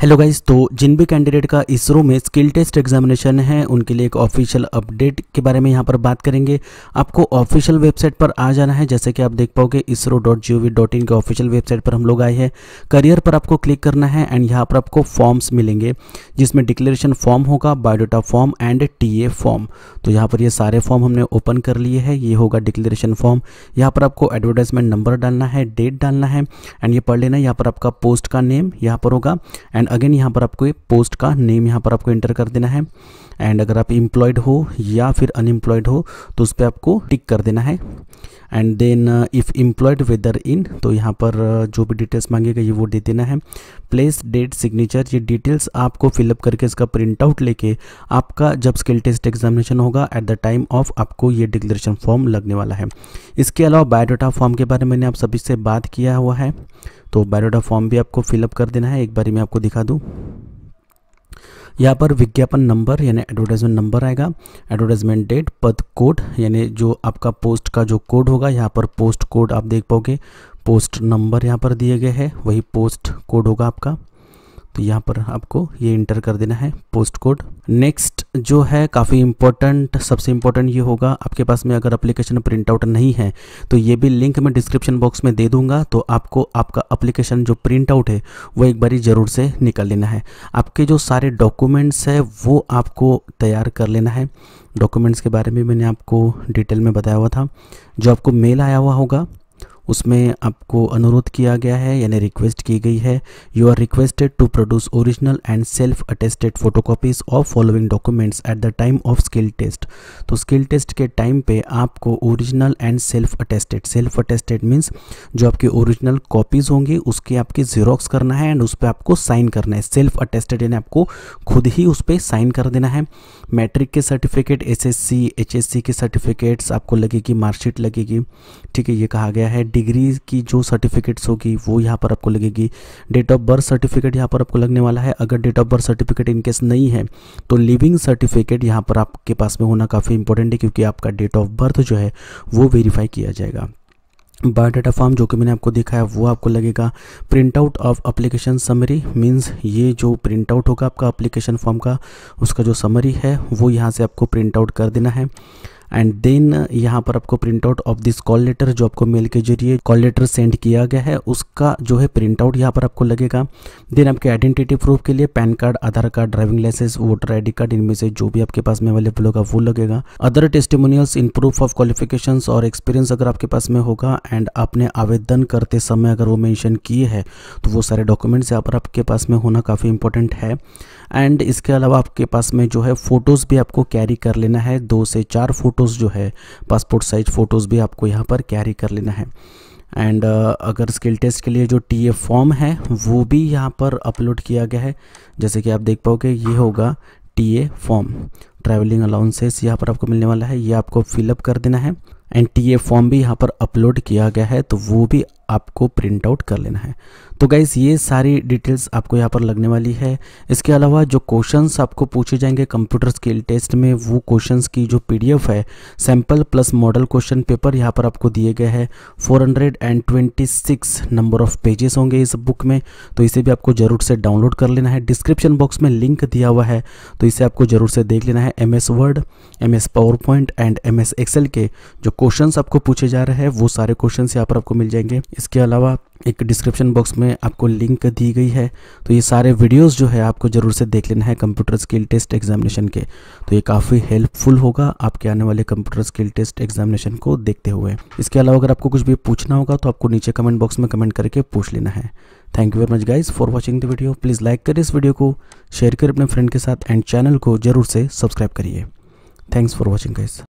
hello guys तो जिन भी candidate का इसरो में स्किल टेस्ट एग्जामिनेशन है उनके लिए एक ऑफिशियल अपडेट के बारे में यहाँ पर बात करेंगे आपको ऑफिशियल वेबसाइट पर आ जाना है जैसे कि आप देख पाओगे ISRO dot G O V dot in के ऑफिशियल वेबसाइट पर हम लोग आए हैं करियर पर आपको क्लिक करना है एंड यहाँ पर आपको फॉर्म्स मिलेंगे जिसमें डिक्लेरेशन फॉर्म होगा biodata form and T A form तो यहाँ पर ये सारे फॉर्म हमने ओपन कर लिए है ये होगा डिक्लेरेशन फॉर्म यहाँ पर आपको एडवर्टाइजमेंट नंबर डालना है डेट डालना है एंड ये पढ़ लेना यहाँ पर आपका पोस्ट का नेम यहाँ पर होगा एंड एंड अगेन यहाँ पर आपको पोस्ट का नेम यहाँ पर आपको एंटर कर देना है एंड अगर आप इम्प्लॉयड हो या फिर अनएम्प्लॉयड हो तो उस पर आपको टिक कर देना है and then if employed whether in तो यहाँ पर uh, जो भी डिटेल्स मांगेगा ये वो दे देना है प्लेस डेट सिग्नेचर ये डिटेल्स आपको फिलअप करके इसका प्रिंट आउट लेके आपका जब स्किल टेस्ट एग्जामिनेशन होगा एट द टाइम ऑफ आपको ये डिक्लेरेशन फॉर्म लगने वाला है इसके अलावा बायोडाटा फॉर्म के बारे में मैंने आप सभी से बात किया हुआ है तो बायोडाटा फॉर्म भी आपको फिलअप कर देना है एक बार मैं आपको दिखा दिखा दूँ यहाँ पर विज्ञापन नंबर यानी एडवर्टाइजमेंट नंबर आएगा एडवर्टाइजमेंट डेट पद कोड यानी जो आपका पोस्ट का जो कोड होगा यहाँ पर पोस्ट कोड आप देख पाओगे पोस्ट नंबर यहाँ पर दिए गए हैं वही पोस्ट कोड होगा आपका तो यहाँ पर आपको ये इंटर कर देना है पोस्ट कोड नेक्स्ट जो है काफ़ी इंपॉर्टेंट सबसे इम्पोर्टेंट ये होगा आपके पास में अगर अप्लीकेशन प्रिंट आउट नहीं है तो ये भी लिंक मैं डिस्क्रिप्शन बॉक्स में दे दूंगा तो आपको आपका अप्लीकेशन जो प्रिंट आउट है वो एक बारी ज़रूर से निकल लेना है आपके जो सारे डॉक्यूमेंट्स है वो आपको तैयार कर लेना है डॉक्यूमेंट्स के बारे में मैंने आपको डिटेल में बताया हुआ था जो आपको मेल आया हुआ होगा उसमें आपको अनुरोध किया गया है यानी रिक्वेस्ट की गई है you are requested to produce original and self attested photocopies of following documents at the time of skill test तो स्किल टेस्ट के टाइम पे आपको original and self attested self attested means जो आपकी ओरिजिनल कॉपीज होंगी उसके आपकी xerox करना है एंड उस पर आपको साइन करना है सेल्फ अटेस्टेड यानी आपको खुद ही उस पर साइन कर देना है मैट्रिक के सर्टिफिकेट एस सी के सर्टिफिकेट्स आपको लगेगी मार्कशीट लगेगी ठीक है ये कहा गया है डिग्री की जो सर्टिफिकेट्स होगी वो यहाँ पर आपको लगेगी डेट ऑफ बर्थ सर्टिफिकेट यहाँ पर आपको लगने वाला है अगर date of birth certificate in case नहीं है तो लिविंग सर्टिफिकेट यहाँ पर आपके पास में होना काफ़ी इंपॉर्टेंट है क्योंकि आपका डेट ऑफ बर्थ जो है वो वेरीफाई किया जाएगा बायोडाटा फॉर्म जो कि मैंने आपको देखा है वो आपको लगेगा print out of application summary means ये जो प्रिंट आउट होगा आपका अप्लीकेशन फॉर्म का उसका जो समरी है वो यहाँ से आपको प्रिंट आउट कर देना है एंड देन uh, यहाँ पर आपको print out of this call letter जो आपको मेल के जरिए कॉल लेटर सेंड किया गया है उसका जो है प्रिंट आउट यहाँ पर आपको लगेगा देन आपके आइडेंटिटी प्रूफ के लिए PAN card Aadhaar card driving licence voter I card इनमें से जो भी आपके पास में अवेलेबल होगा वो लगेगा other testimonials in proof of qualification और एक्सपीरियंस अगर आपके पास में होगा एंड आपने आवेदन करते समय अगर वो मैंशन किए हैं तो वो सारे डॉक्यूमेंट्स यहाँ पर आपके पास में होना काफ़ी इंपॉर्टेंट है एंड इसके अलावा आपके पास में जो है फ़ोटोज़ भी आपको कैरी कर लेना है दो से चार फोटो फ़ोटोज़ जो है पासपोर्ट साइज़ फ़ोटोज़ भी आपको यहाँ पर कैरी कर लेना है एंड uh, अगर स्किल टेस्ट के लिए जो टी ए फॉर्म है वो भी यहाँ पर अपलोड किया गया है जैसे कि आप देख पाओगे ये होगा T A form travelling allowances यहाँ पर आपको मिलने वाला है ये आपको फिलअप कर देना है एंड टी ए फॉर्म भी यहाँ पर अपलोड किया गया है तो वो भी आपको प्रिंट आउट कर लेना है तो गाइज ये सारी डिटेल्स आपको यहाँ पर लगने वाली है इसके अलावा जो क्वेश्चंस आपको पूछे जाएंगे कंप्यूटर स्किल टेस्ट में वो क्वेश्चंस की जो पीडीएफ है sample plus model question paper यहाँ पर आपको दिए गए हैं 426 नंबर ऑफ पेजेस होंगे इस बुक में तो इसे भी आपको ज़रूर से डाउनलोड कर लेना है डिस्क्रिप्शन बॉक्स में लिंक दिया हुआ है तो इसे आपको ज़रूर से देख लेना है M S Word M S PowerPoint and M S Excel के जो क्वेश्चन आपको पूछे जा रहे हैं वो सारे क्वेश्चन यहाँ पर आपको मिल जाएंगे इसके अलावा एक डिस्क्रिप्शन बॉक्स में आपको लिंक दी गई है तो ये सारे वीडियोस जो है आपको ज़रूर से देख लेना है कंप्यूटर स्किल टेस्ट एग्जामिनेशन के तो ये काफ़ी हेल्पफुल होगा आपके आने वाले कंप्यूटर स्किल टेस्ट एग्जामिनेशन को देखते हुए इसके अलावा अगर आपको कुछ भी पूछना होगा तो आपको नीचे कमेंट बॉक्स में कमेंट करके पूछ लेना है thank you very much guys for watching the video please like करें इस वीडियो को शेयर करें अपने फ्रेंड के साथ एंड चैनल को जरूर से सब्सक्राइब करिए थैंक्स फॉर वॉचिंग गाइज